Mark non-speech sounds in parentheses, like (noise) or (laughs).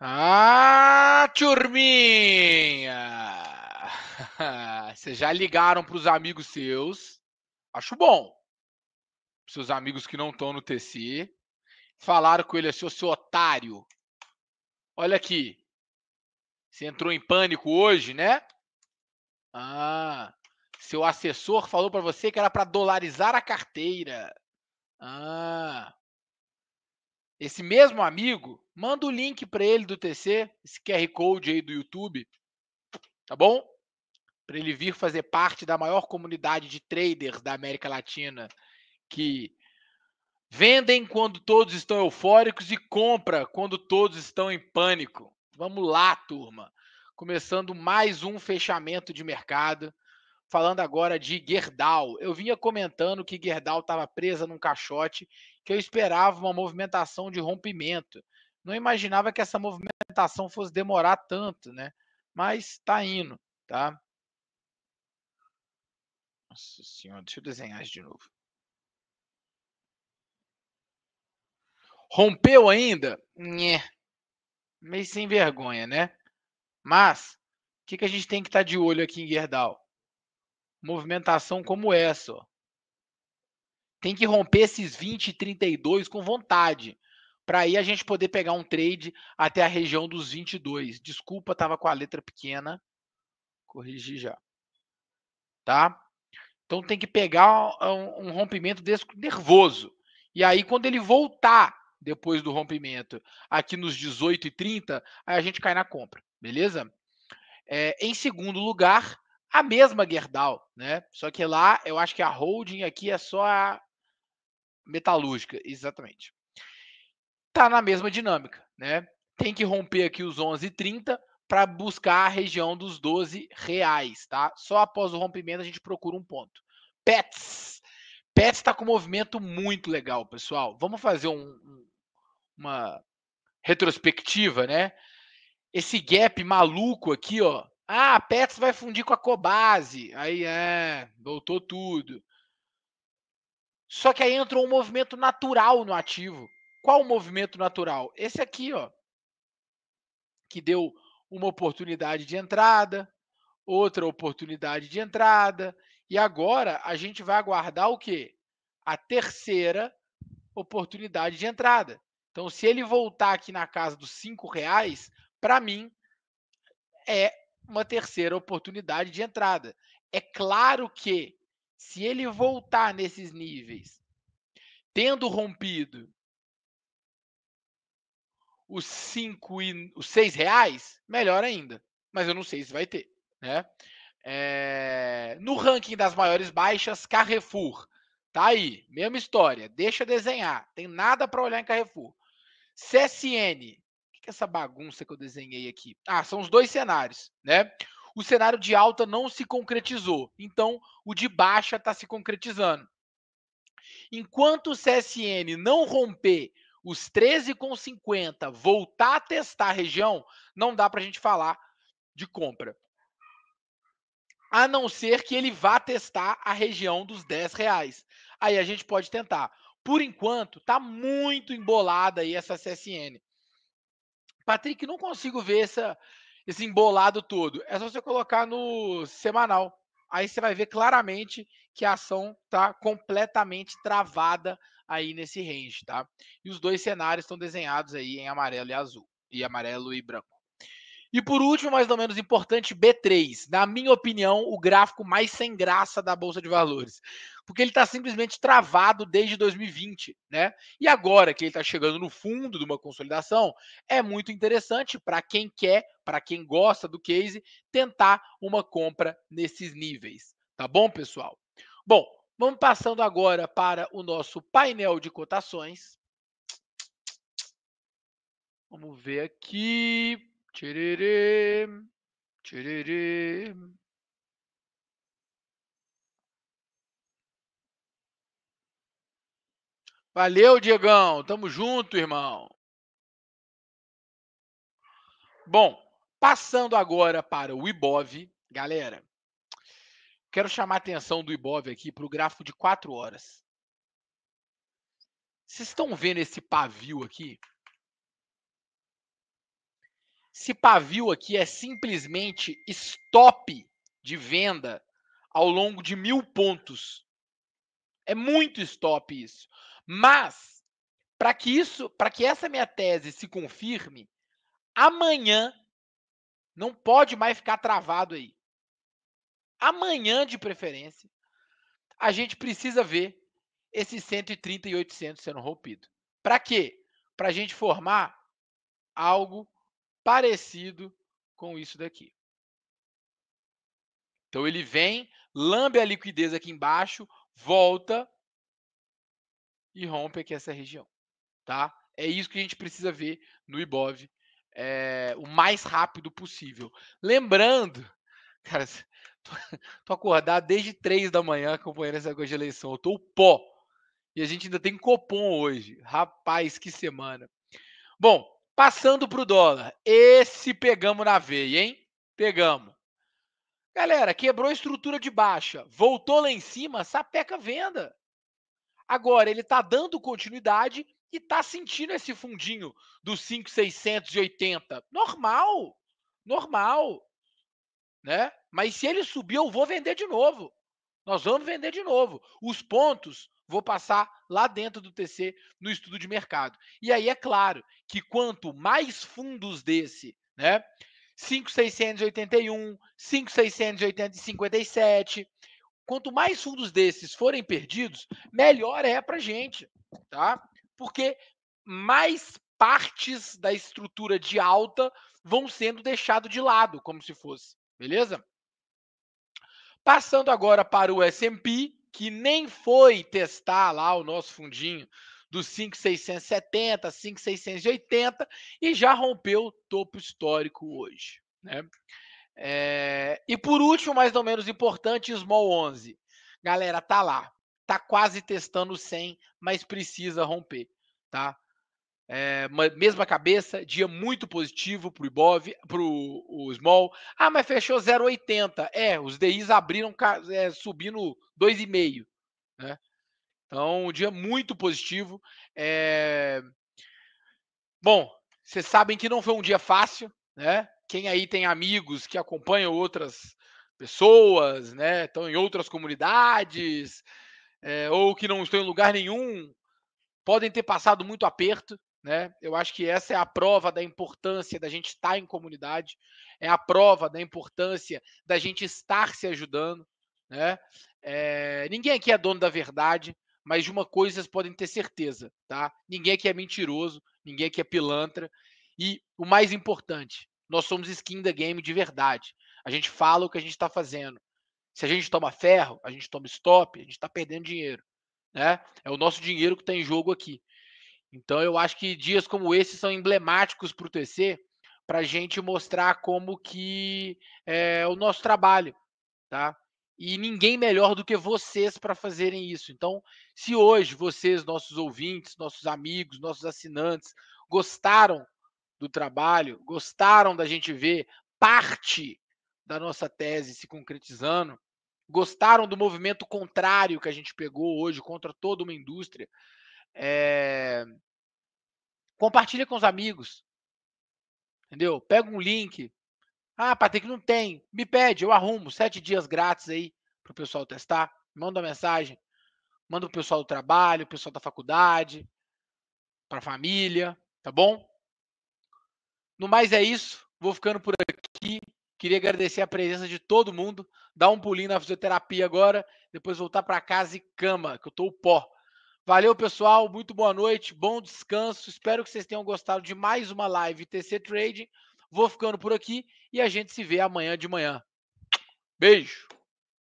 Ah, turminha! Vocês já ligaram para os amigos seus. Acho bom. Seus amigos que não estão no TC. Falaram com ele assim, ô seu otário. Olha aqui. Você entrou em pânico hoje, né? Ah, seu assessor falou para você que era para dolarizar a carteira. Ah, esse mesmo amigo, manda o link para ele do TC, esse QR Code aí do YouTube, tá bom? Para ele vir fazer parte da maior comunidade de traders da América Latina que vendem quando todos estão eufóricos e compra quando todos estão em pânico. Vamos lá, turma. Começando mais um fechamento de mercado falando agora de Gerdau. Eu vinha comentando que Gerdau estava presa num caixote que eu esperava uma movimentação de rompimento. Não imaginava que essa movimentação fosse demorar tanto, né? Mas tá indo, tá? Nossa senhora, deixa eu desenhar de novo. Rompeu ainda? Nhé. Meio sem vergonha, né? Mas, o que, que a gente tem que estar tá de olho aqui em Gerdau? Movimentação como essa, ó tem que romper esses 20, 32 com vontade. Para aí a gente poder pegar um trade até a região dos 22. Desculpa, estava com a letra pequena. Corrigi já. Tá? Então tem que pegar um, um rompimento desse nervoso. E aí quando ele voltar depois do rompimento aqui nos 18 e 30, aí a gente cai na compra, beleza? É, em segundo lugar, a mesma Gerdau, né? Só que lá eu acho que a holding aqui é só a metalúrgica, exatamente. Tá na mesma dinâmica, né? Tem que romper aqui os 11,30 para buscar a região dos 12 reais, tá? Só após o rompimento a gente procura um ponto. Pets. Pets está com um movimento muito legal, pessoal. Vamos fazer um, uma retrospectiva, né? Esse gap maluco aqui, ó. Ah, Pets vai fundir com a Cobase. Aí é, voltou tudo. Só que aí entrou um movimento natural no ativo. Qual o movimento natural? Esse aqui, ó, que deu uma oportunidade de entrada, outra oportunidade de entrada, e agora a gente vai aguardar o quê? A terceira oportunidade de entrada. Então, se ele voltar aqui na casa dos cinco reais, para mim é uma terceira oportunidade de entrada. É claro que se ele voltar nesses níveis, tendo rompido os cinco e os seis reais, melhor ainda. Mas eu não sei se vai ter, né? É... no ranking das maiores baixas, Carrefour tá aí, mesma história. Deixa desenhar, tem nada para olhar em Carrefour. CSN, o que, é essa bagunça que eu desenhei aqui? Ah, são os dois cenários, né? o cenário de alta não se concretizou, então o de baixa está se concretizando. Enquanto o CSN não romper os 13,50, voltar a testar a região, não dá para a gente falar de compra. A não ser que ele vá testar a região dos 10 reais. Aí a gente pode tentar. Por enquanto, está muito embolada aí essa CSN. Patrick, não consigo ver essa, esse embolado todo? É só você colocar no semanal. Aí você vai ver claramente que a ação está completamente travada aí nesse range, tá? E os dois cenários estão desenhados aí em amarelo e azul, e amarelo e branco. E por último, mais ou menos importante, B3. Na minha opinião, o gráfico mais sem graça da Bolsa de Valores porque ele está simplesmente travado desde 2020, né? E agora que ele está chegando no fundo de uma consolidação, é muito interessante para quem quer, para quem gosta do case, tentar uma compra nesses níveis, tá bom, pessoal? Bom, vamos passando agora para o nosso painel de cotações. Vamos ver aqui. Tchiriri, tchiriri. Valeu, Diegão. Tamo junto, irmão. Bom, passando agora para o IBOV, galera. Quero chamar a atenção do IBOV aqui para o gráfico de 4 horas. Vocês estão vendo esse pavio aqui? Esse pavio aqui é simplesmente stop de venda ao longo de mil pontos. É muito stop isso. Mas para que isso, para que essa minha tese se confirme, amanhã não pode mais ficar travado aí. Amanhã, de preferência, a gente precisa ver esses 130 e 800 sendo rompido. Para quê? Para a gente formar algo parecido com isso daqui. Então ele vem, lambe a liquidez aqui embaixo, volta, e rompe aqui essa região, tá? É isso que a gente precisa ver no IBOV é, o mais rápido possível. Lembrando, (laughs) cara, tô, tô acordado desde três da manhã acompanhando essa coisa de eleição, eu tô o pó. E a gente ainda tem Copom hoje. Rapaz, que semana. Bom, passando pro dólar. Esse pegamos na veia, hein? Pegamos. Galera, quebrou a estrutura de baixa, voltou lá em cima, sapeca venda. Agora, ele está dando continuidade e está sentindo esse fundinho dos 5,680. Normal, normal. Né? Mas se ele subir, eu vou vender de novo. Nós vamos vender de novo. Os pontos vou passar lá dentro do TC no estudo de mercado. E aí é claro que quanto mais fundos desse, né? 5,681, 5,657, quanto mais fundos desses forem perdidos, melhor é para a gente, tá? Porque mais partes da estrutura de alta vão sendo deixado de lado, como se fosse, beleza? Passando agora para o S&P, que nem foi testar lá o nosso fundinho dos 5,670, 5,680 e já rompeu o topo histórico hoje, né? É... E por último, mais ou menos importante, Small 11. Galera, tá lá. Tá quase testando 100, mas precisa romper, tá? É, mesma cabeça, dia muito positivo pro Ibov, o Small. Ah, mas fechou 0,80. É, os DIs abriram é, subindo 2,5. Né? Então, um dia muito positivo. É... Bom, vocês sabem que não foi um dia fácil, né? Quem aí tem amigos que acompanham outras pessoas, né? Estão em outras comunidades, é, ou que não estão em lugar nenhum, podem ter passado muito aperto, né? Eu acho que essa é a prova da importância da gente estar em comunidade, é a prova da importância da gente estar se ajudando, né? É, ninguém aqui é dono da verdade, mas de uma coisa vocês podem ter certeza, tá? Ninguém aqui é mentiroso, ninguém aqui é pilantra. E o mais importante, nós somos skin the game de verdade. A gente fala o que a gente está fazendo. Se a gente toma ferro, a gente toma stop, a gente está perdendo dinheiro. Né? É o nosso dinheiro que está em jogo aqui. Então eu acho que dias como esse são emblemáticos para o TC para a gente mostrar como que é o nosso trabalho, tá? E ninguém melhor do que vocês para fazerem isso. Então, se hoje vocês, nossos ouvintes, nossos amigos, nossos assinantes, gostaram do trabalho, gostaram da gente ver parte da nossa tese se concretizando, gostaram do movimento contrário que a gente pegou hoje contra toda uma indústria. É... Compartilha com os amigos. Entendeu? Pega um link. Ah, Patrick, não tem. Me pede, eu arrumo. Sete dias grátis aí para o pessoal testar. Manda uma mensagem. Manda o pessoal do trabalho, o pessoal da faculdade, para a família, tá bom? No mais é isso. Vou ficando por aqui. Queria agradecer a presença de todo mundo. Dar um pulinho na fisioterapia agora, depois voltar para casa e cama, que eu tô o pó. Valeu, pessoal. Muito boa noite, bom descanso. Espero que vocês tenham gostado de mais uma live TC Trading. Vou ficando por aqui e a gente se vê amanhã de manhã. Beijo.